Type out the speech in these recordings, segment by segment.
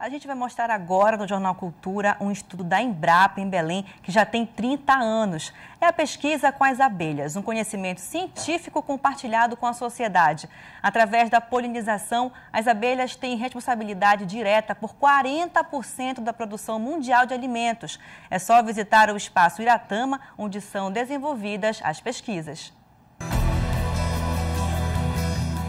A gente vai mostrar agora no Jornal Cultura um estudo da Embrapa em Belém que já tem 30 anos. É a pesquisa com as abelhas, um conhecimento científico compartilhado com a sociedade. Através da polinização, as abelhas têm responsabilidade direta por 40% da produção mundial de alimentos. É só visitar o espaço Iratama, onde são desenvolvidas as pesquisas.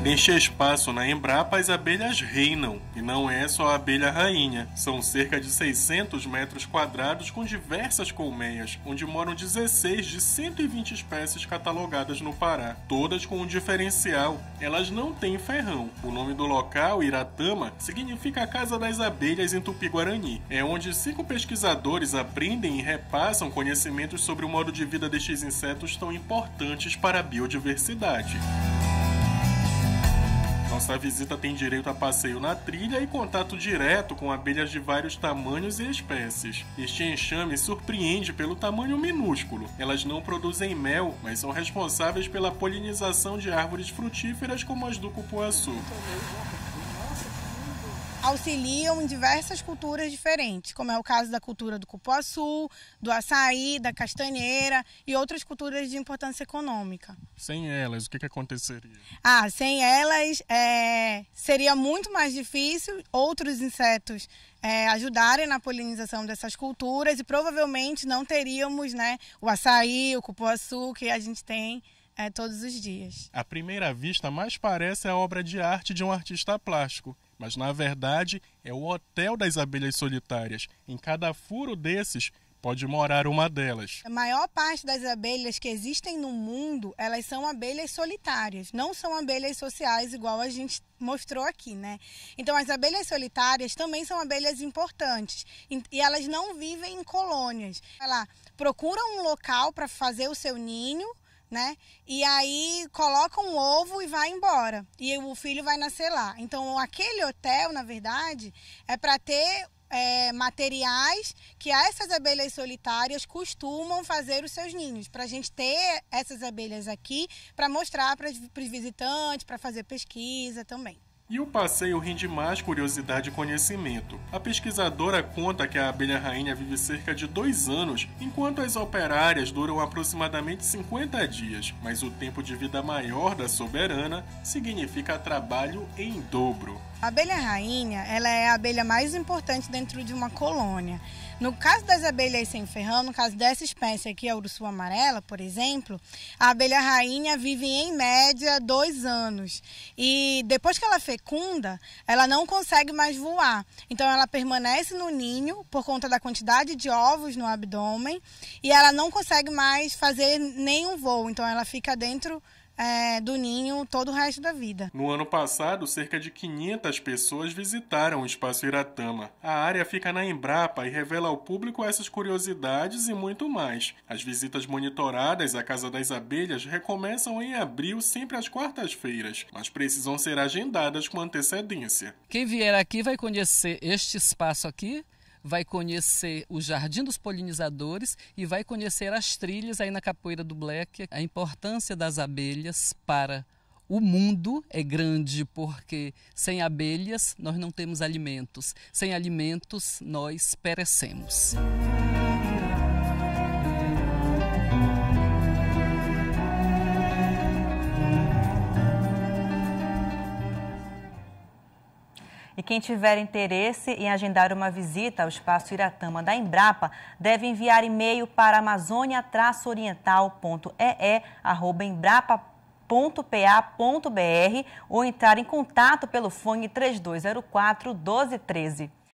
Neste espaço na Embrapa, as abelhas reinam, e não é só a abelha rainha. São cerca de 600 metros quadrados com diversas colmeias, onde moram 16 de 120 espécies catalogadas no Pará, todas com um diferencial. Elas não têm ferrão. O nome do local, Iratama, significa Casa das Abelhas em Tupi-Guarani. É onde cinco pesquisadores aprendem e repassam conhecimentos sobre o modo de vida destes insetos tão importantes para a biodiversidade. Nossa então, visita tem direito a passeio na trilha e contato direto com abelhas de vários tamanhos e espécies. Este enxame surpreende pelo tamanho minúsculo. Elas não produzem mel, mas são responsáveis pela polinização de árvores frutíferas como as do cupuaçu auxiliam em diversas culturas diferentes, como é o caso da cultura do cupuaçu, do açaí, da castanheira e outras culturas de importância econômica. Sem elas, o que, que aconteceria? Ah, sem elas é, seria muito mais difícil outros insetos é, ajudarem na polinização dessas culturas e provavelmente não teríamos né, o açaí, o cupuaçu que a gente tem é, todos os dias. À primeira vista, mais parece a obra de arte de um artista plástico mas na verdade é o hotel das abelhas solitárias. Em cada furo desses pode morar uma delas. A maior parte das abelhas que existem no mundo, elas são abelhas solitárias, não são abelhas sociais igual a gente mostrou aqui, né? Então as abelhas solitárias também são abelhas importantes e elas não vivem em colônias. Elas procuram um local para fazer o seu ninho, né? E aí coloca um ovo e vai embora. E o filho vai nascer lá. Então, aquele hotel, na verdade, é para ter é, materiais que essas abelhas solitárias costumam fazer os seus ninhos, para a gente ter essas abelhas aqui para mostrar para os visitantes, para fazer pesquisa também. E o passeio rende mais curiosidade e conhecimento. A pesquisadora conta que a abelha-rainha vive cerca de dois anos, enquanto as operárias duram aproximadamente 50 dias, mas o tempo de vida maior da soberana significa trabalho em dobro. A abelha-rainha ela é a abelha mais importante dentro de uma colônia. No caso das abelhas sem ferrão, no caso dessa espécie aqui, a urussu amarela, por exemplo, a abelha-rainha vive em média dois anos. E depois que ela fecunda, ela não consegue mais voar. Então ela permanece no ninho por conta da quantidade de ovos no abdômen e ela não consegue mais fazer nenhum voo. Então ela fica dentro é, do ninho todo o resto da vida. No ano passado, cerca de 500 pessoas visitaram o Espaço Iratama. A área fica na Embrapa e revela ao público essas curiosidades e muito mais. As visitas monitoradas à Casa das Abelhas recomeçam em abril, sempre às quartas-feiras, mas precisam ser agendadas com antecedência. Quem vier aqui vai conhecer este espaço aqui vai conhecer o Jardim dos Polinizadores e vai conhecer as trilhas aí na Capoeira do Black. A importância das abelhas para o mundo é grande porque sem abelhas nós não temos alimentos, sem alimentos nós perecemos. Quem tiver interesse em agendar uma visita ao espaço Iratama da Embrapa deve enviar e-mail para amazonia-oriental.ee.embrapa.com ou entrar em contato pelo fone 3204 1213.